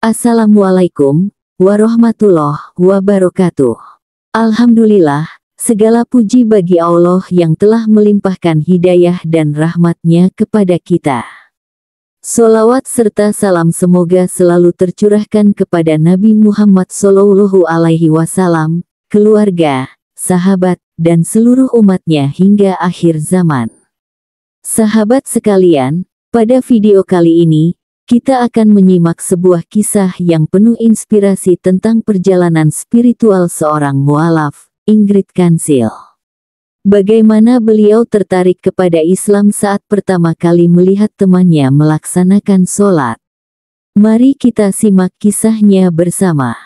Assalamualaikum warahmatullahi wabarakatuh. Alhamdulillah, segala puji bagi Allah yang telah melimpahkan hidayah dan rahmatnya kepada kita. Solawat serta salam semoga selalu tercurahkan kepada Nabi Muhammad Sallallahu Alaihi Wasallam, keluarga, sahabat, dan seluruh umatnya hingga akhir zaman. Sahabat sekalian, pada video kali ini, kita akan menyimak sebuah kisah yang penuh inspirasi tentang perjalanan spiritual seorang mualaf, Ingrid Kansil. Bagaimana beliau tertarik kepada Islam saat pertama kali melihat temannya melaksanakan sholat. Mari kita simak kisahnya bersama.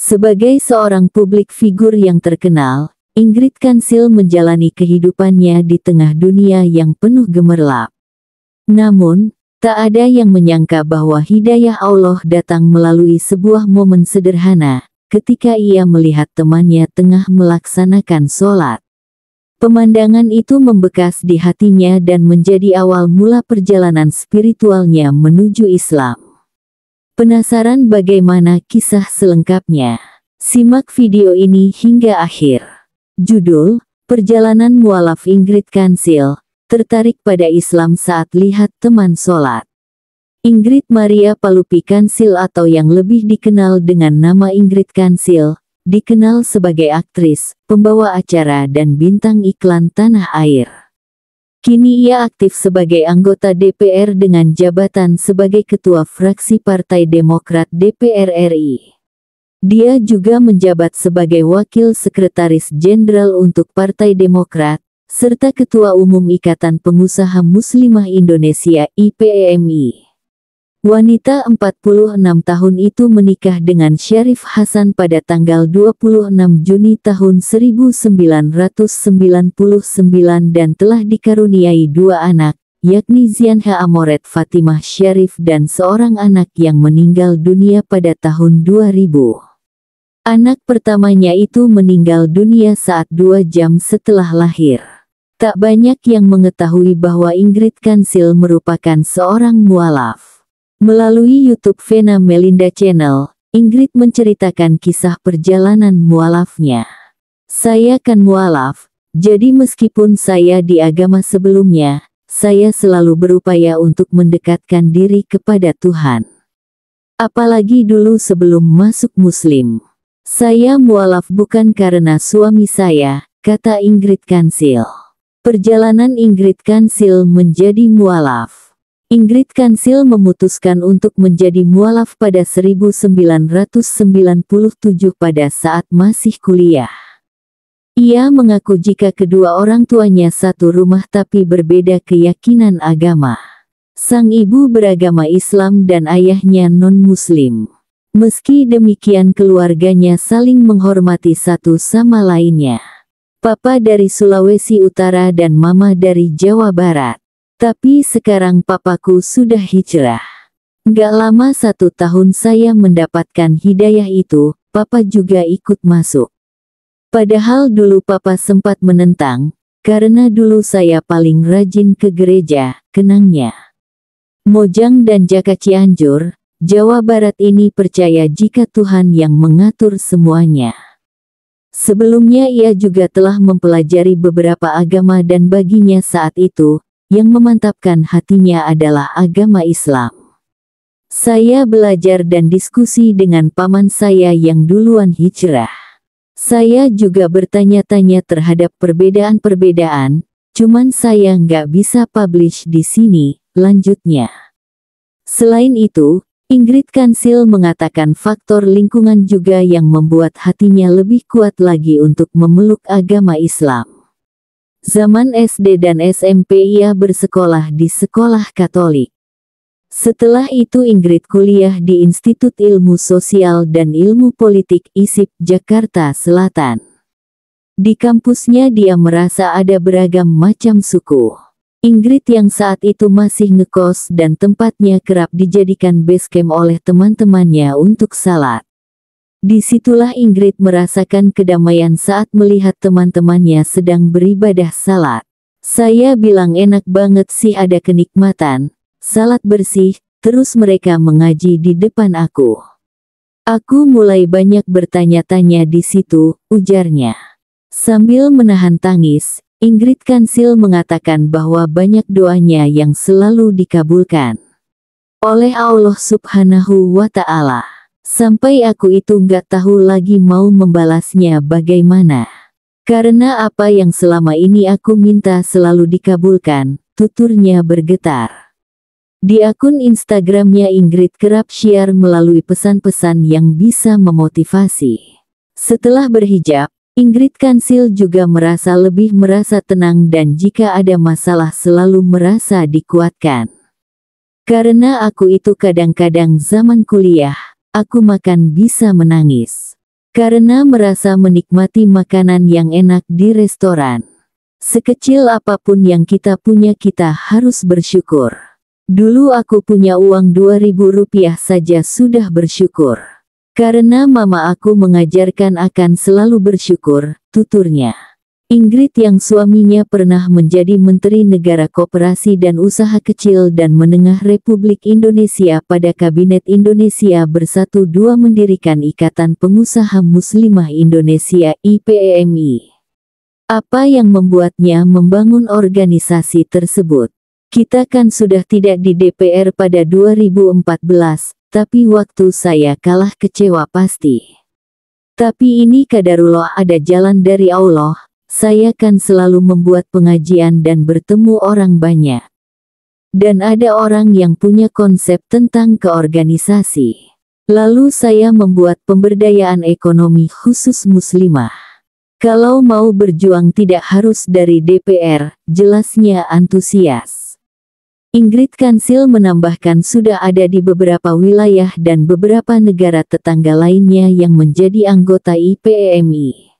Sebagai seorang publik figur yang terkenal, Ingrid Kansil menjalani kehidupannya di tengah dunia yang penuh gemerlap. Namun, Tak ada yang menyangka bahwa hidayah Allah datang melalui sebuah momen sederhana, ketika ia melihat temannya tengah melaksanakan sholat. Pemandangan itu membekas di hatinya dan menjadi awal mula perjalanan spiritualnya menuju Islam. Penasaran bagaimana kisah selengkapnya? Simak video ini hingga akhir. Judul, Perjalanan Mualaf Ingrid Kansil, tertarik pada Islam saat lihat teman sholat. Ingrid Maria Palupi Kansil atau yang lebih dikenal dengan nama Ingrid Kansil, dikenal sebagai aktris, pembawa acara dan bintang iklan tanah air. Kini ia aktif sebagai anggota DPR dengan jabatan sebagai ketua fraksi Partai Demokrat DPR RI. Dia juga menjabat sebagai wakil sekretaris jenderal untuk Partai Demokrat, serta Ketua Umum Ikatan Pengusaha Muslimah Indonesia IPMI. E Wanita 46 tahun itu menikah dengan Syarif Hasan pada tanggal 26 Juni tahun 1999 dan telah dikaruniai dua anak, yakni Zianha Amoret Fatimah Syarif dan seorang anak yang meninggal dunia pada tahun 2000. Anak pertamanya itu meninggal dunia saat dua jam setelah lahir. Tak banyak yang mengetahui bahwa Ingrid Kansil merupakan seorang mualaf. Melalui YouTube Vena Melinda Channel, Ingrid menceritakan kisah perjalanan mualafnya. Saya kan mualaf, jadi meskipun saya di agama sebelumnya, saya selalu berupaya untuk mendekatkan diri kepada Tuhan. Apalagi dulu sebelum masuk Muslim. Saya mualaf bukan karena suami saya, kata Ingrid Kansil. Perjalanan Ingrid Kansil menjadi mualaf. Ingrid Kansil memutuskan untuk menjadi mualaf pada 1997 pada saat masih kuliah. Ia mengaku jika kedua orang tuanya satu rumah tapi berbeda keyakinan agama. Sang ibu beragama Islam dan ayahnya non-muslim. Meski demikian keluarganya saling menghormati satu sama lainnya. Papa dari Sulawesi Utara dan Mama dari Jawa Barat. Tapi sekarang papaku sudah hijrah. Gak lama satu tahun saya mendapatkan hidayah itu, papa juga ikut masuk. Padahal dulu papa sempat menentang, karena dulu saya paling rajin ke gereja, kenangnya. Mojang dan Jaka Cianjur, Jawa Barat ini percaya jika Tuhan yang mengatur semuanya. Sebelumnya ia juga telah mempelajari beberapa agama dan baginya saat itu, yang memantapkan hatinya adalah agama Islam. Saya belajar dan diskusi dengan paman saya yang duluan hijrah. Saya juga bertanya-tanya terhadap perbedaan-perbedaan, cuman saya nggak bisa publish di sini, lanjutnya. Selain itu, Ingrid Kansil mengatakan faktor lingkungan juga yang membuat hatinya lebih kuat lagi untuk memeluk agama Islam. Zaman SD dan SMP ia bersekolah di sekolah Katolik. Setelah itu Ingrid kuliah di Institut Ilmu Sosial dan Ilmu Politik ISIP Jakarta Selatan. Di kampusnya dia merasa ada beragam macam suku. Ingrid yang saat itu masih ngekos dan tempatnya kerap dijadikan base camp oleh teman-temannya untuk salat. Disitulah Ingrid merasakan kedamaian saat melihat teman-temannya sedang beribadah salat. Saya bilang enak banget sih ada kenikmatan, salat bersih, terus mereka mengaji di depan aku. Aku mulai banyak bertanya-tanya di situ, ujarnya. Sambil menahan tangis, Ingrid Kansil mengatakan bahwa banyak doanya yang selalu dikabulkan oleh Allah Subhanahu wa Ta'ala. Sampai aku itu nggak tahu lagi mau membalasnya bagaimana. Karena apa yang selama ini aku minta selalu dikabulkan, tuturnya bergetar. Di akun Instagramnya Ingrid kerap share melalui pesan-pesan yang bisa memotivasi. Setelah berhijab, Ingrid Kansil juga merasa lebih merasa tenang dan jika ada masalah selalu merasa dikuatkan. Karena aku itu kadang-kadang zaman kuliah, aku makan bisa menangis. Karena merasa menikmati makanan yang enak di restoran. Sekecil apapun yang kita punya kita harus bersyukur. Dulu aku punya uang 2000 rupiah saja sudah bersyukur. Karena mama aku mengajarkan akan selalu bersyukur, tuturnya. Ingrid yang suaminya pernah menjadi Menteri Negara Kooperasi dan Usaha Kecil dan Menengah Republik Indonesia pada Kabinet Indonesia Bersatu Dua mendirikan Ikatan Pengusaha Muslimah Indonesia IPMI. E Apa yang membuatnya membangun organisasi tersebut? Kita kan sudah tidak di DPR pada 2014, tapi waktu saya kalah kecewa pasti. Tapi ini kadarullah ada jalan dari Allah, saya kan selalu membuat pengajian dan bertemu orang banyak. Dan ada orang yang punya konsep tentang keorganisasi. Lalu saya membuat pemberdayaan ekonomi khusus muslimah. Kalau mau berjuang tidak harus dari DPR, jelasnya antusias. Ingrid Kansil menambahkan sudah ada di beberapa wilayah dan beberapa negara tetangga lainnya yang menjadi anggota IPMI. E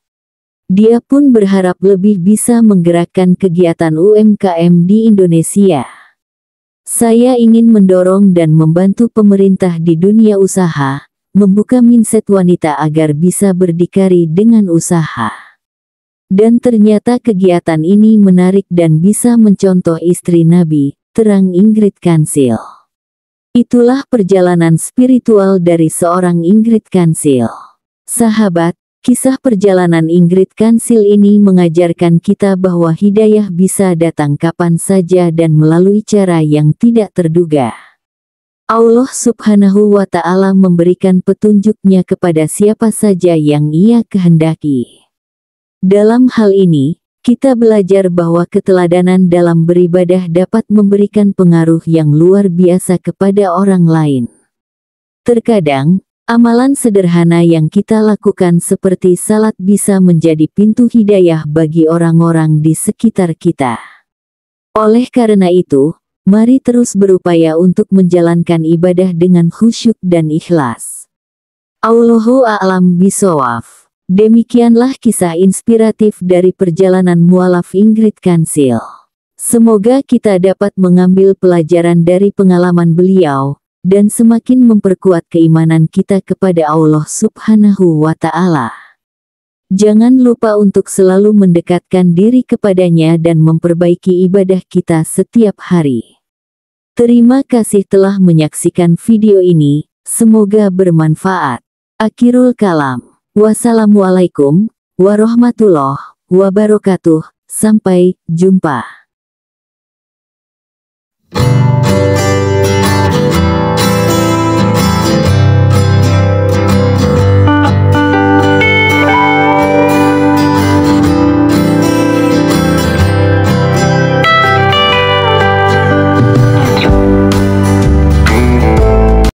Dia pun berharap lebih bisa menggerakkan kegiatan UMKM di Indonesia. Saya ingin mendorong dan membantu pemerintah di dunia usaha, membuka mindset wanita agar bisa berdikari dengan usaha. Dan ternyata kegiatan ini menarik dan bisa mencontoh istri Nabi, terang Ingrid Kansil. Itulah perjalanan spiritual dari seorang Ingrid Kansil. Sahabat, kisah perjalanan Ingrid Kansil ini mengajarkan kita bahwa hidayah bisa datang kapan saja dan melalui cara yang tidak terduga. Allah subhanahu wa ta'ala memberikan petunjuknya kepada siapa saja yang ia kehendaki. Dalam hal ini, kita belajar bahwa keteladanan dalam beribadah dapat memberikan pengaruh yang luar biasa kepada orang lain. Terkadang, amalan sederhana yang kita lakukan seperti salat bisa menjadi pintu hidayah bagi orang-orang di sekitar kita. Oleh karena itu, mari terus berupaya untuk menjalankan ibadah dengan khusyuk dan ikhlas. Allahu a'lam bisawaf. Demikianlah kisah inspiratif dari perjalanan mualaf Ingrid Kansil. Semoga kita dapat mengambil pelajaran dari pengalaman beliau, dan semakin memperkuat keimanan kita kepada Allah Subhanahu wa Ta'ala. Jangan lupa untuk selalu mendekatkan diri kepadanya dan memperbaiki ibadah kita setiap hari. Terima kasih telah menyaksikan video ini, semoga bermanfaat. Akhirul kalam. Wassalamualaikum warahmatullahi wabarakatuh. Sampai jumpa.